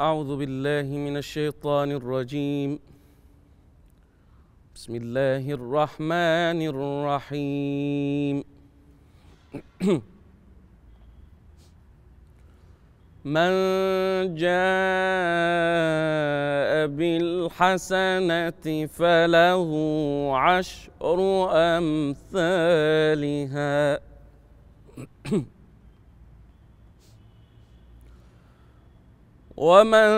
أعوذ بالله من الشيطان الرجيم بسم الله الرحمن الرحيم من جاء بالحسنة فله عشر أمثالها ومن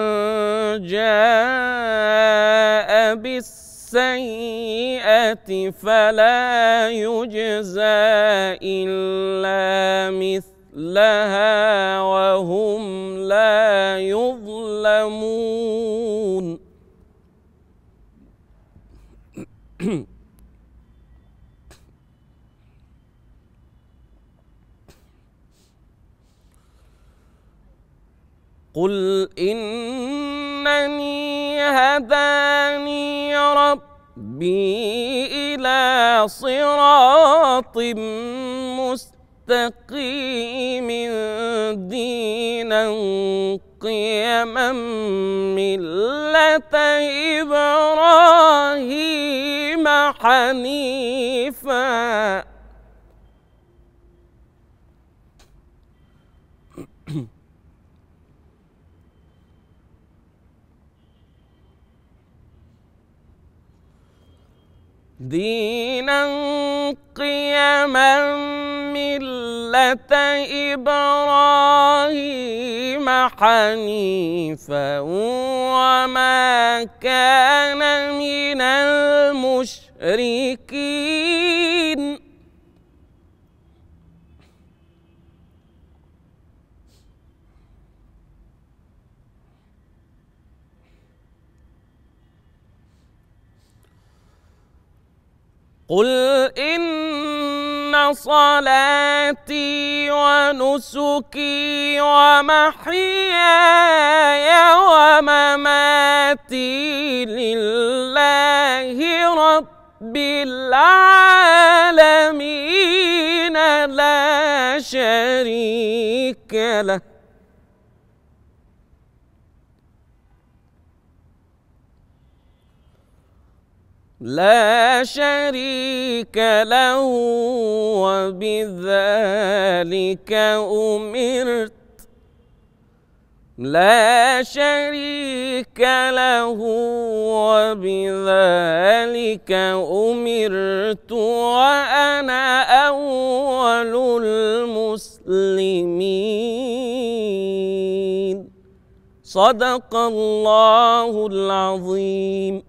جاء بالسيئة فلا يجزى إلا مثلها وهم لا يظلمون قل إنني هداني ربي إلى صراط مستقيم دينا قيما ملة إبراهيم حنيفا دينا قيما ملة إبراهيم حنيفا وما كان من المشركين قل إن صلاتي ونسكي ومحياي ومماتي لله رب العالمين لا شريك له لا شريك له وبذلك أمرت لا شريك له وبذلك أمرت وأنا أول المسلمين صدق الله العظيم